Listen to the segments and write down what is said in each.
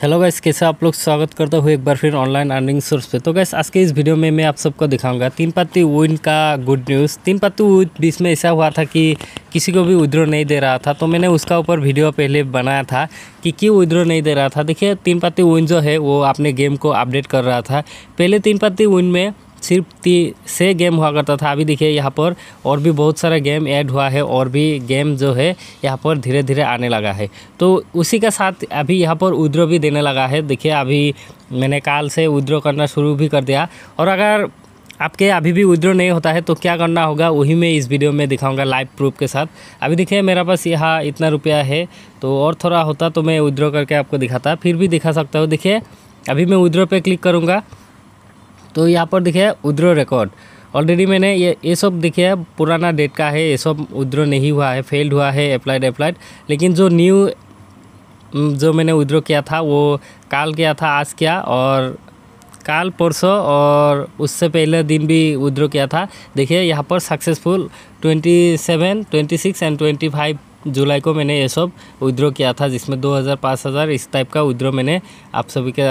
hello guys कैसे आप लोग स्वागत करता हूँ एक बार फिर ऑनलाइन अर्निंग सोर्स पे तो गैस आज के इस वीडियो में मैं आप सबको दिखाऊंगा तीन पत्ती विन का गुड न्यूज़ तीन पत्ती विन बीच में ऐसा हुआ था कि किसी को भी विद्रो नहीं दे रहा था तो मैंने उसका ऊपर वीडियो पहले बनाया था कि क्यों विद्रो नहीं दे रहा था देखिए तीन पत्ती विन जो है वो अपने गेम को अपडेट कर रहा था पहले तीन पत्ती विन में सिर्फ ती से गेम हुआ करता था अभी देखिए यहाँ पर और भी बहुत सारा गेम ऐड हुआ है और भी गेम जो है यहाँ पर धीरे धीरे आने लगा है तो उसी के साथ अभी यहाँ पर उद्रो भी देने लगा है देखिए अभी मैंने काल से उद्रो करना शुरू भी कर दिया और अगर आपके अभी भी उद्रो नहीं होता है तो क्या करना होगा वही मैं इस वीडियो में दिखाऊंगा लाइव प्रूफ के साथ अभी देखिए मेरा पास यहाँ इतना रुपया है तो और थोड़ा होता तो मैं उद्रो करके आपको दिखाता फिर भी दिखा सकता हूँ देखिए अभी मैं उद्रो पे क्लिक करूँगा तो यहाँ पर देखिए उद्रो रिकॉर्ड ऑलरेडी मैंने ये ये सब देखिए पुराना डेट का है ये सब उद्रो नहीं हुआ है फेल्ड हुआ है अप्लाइड अप्लाइड लेकिन जो न्यू जो मैंने उद्रो किया था वो काल किया था आज किया और काल परसों और उससे पहले दिन भी विद्रो किया था देखिए यहाँ पर successful twenty six and five July को मैंने ये सब उद्रो किया था जिसमें दो हज़ार पाँच हज़ार इस टाइप का उद्रो मैंने आप सभी के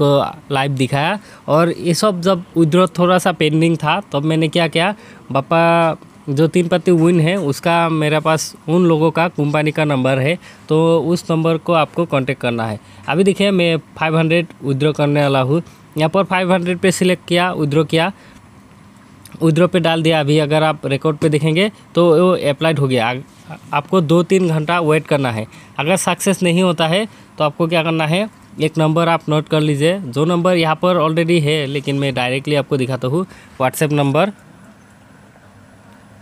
को लाइव दिखाया और ये सब जब विद्रो थोड़ा सा पेंडिंग था तब मैंने क्या किया बापा जो तीन पत्ती विन है उसका मेरे पास उन लोगों का कंपनी का नंबर है तो उस नंबर को आपको कांटेक्ट करना है अभी देखिए मैं 500 हंड्रेड विद्रो करने वाला हूँ यहाँ पर 500 पर सिलेक्ट किया विद्रो किया विद्रो पे डाल दिया अभी अगर आप रिकॉर्ड पे देखेंगे तो वो अप्लाइड हो गया आपको दो तीन घंटा वेट करना है अगर सक्सेस नहीं होता है तो आपको क्या करना है एक नंबर आप नोट कर लीजिए जो नंबर यहाँ पर ऑलरेडी है लेकिन मैं डायरेक्टली आपको दिखाता हूँ व्हाट्सएप नंबर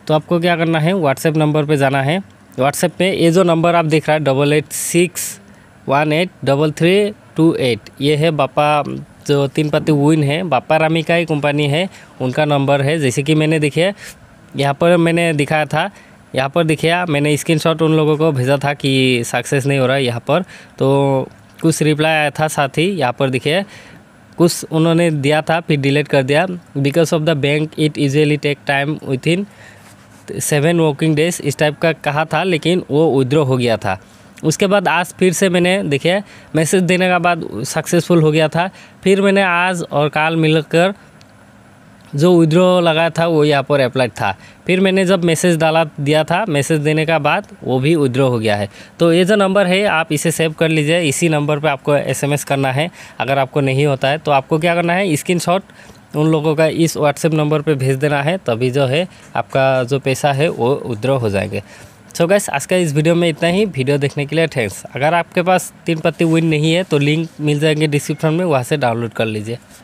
तो आपको क्या करना है व्हाट्सएप नंबर पे जाना है व्हाट्सएप में ये जो नंबर आप देख रहा है double eight six one eight double three two eight ये है बापा जो तीन पत्ती विन है बापा रामी का ही कंपनी है उनका नंबर है जैसे कि मैंने देखिए यहाँ पर मैंने दिखाया था यहाँ पर दिखाया मैंने स्क्रीनशॉट उन लोगों को भेजा था कि सक्सेस नहीं हो रहा है यहाँ पर तो कुछ रिप्लाई आया था साथ ही यहाँ पर देखिए कुछ उन्होंने दिया था फिर डिलीट कर दिया because of the bank it easily take time within seven working days इस टाइप का कहा था लेकिन वो विद्रो हो गया था उसके बाद आज फिर से मैंने देखिए मैसेज देने के बाद सक्सेसफुल हो गया था फिर मैंने आज और कल मिलकर जो विद्रो लगाया था वो यहाँ पर अप्लाइड था फिर मैंने जब मैसेज डाला दिया था मैसेज देने का बाद वो भी विद्रो हो गया है तो ये जो नंबर है आप इसे सेव कर लीजिए इसी नंबर पे आपको एसएमएस करना है अगर आपको नहीं होता है तो आपको क्या करना है स्क्रीनशॉट उन लोगों का इस व्हाट्सएप नंबर पर भेज देना है तभी जो है आपका जो पैसा है वो विद्रो हो जाएंगे सो गैस आज का इस वीडियो में इतना ही वीडियो देखने के लिए थैंक्स अगर आपके पास तीन पत्ती विन नहीं है तो लिंक मिल जाएंगे डिस्क्रिप्शन में वहाँ से डाउनलोड कर लीजिए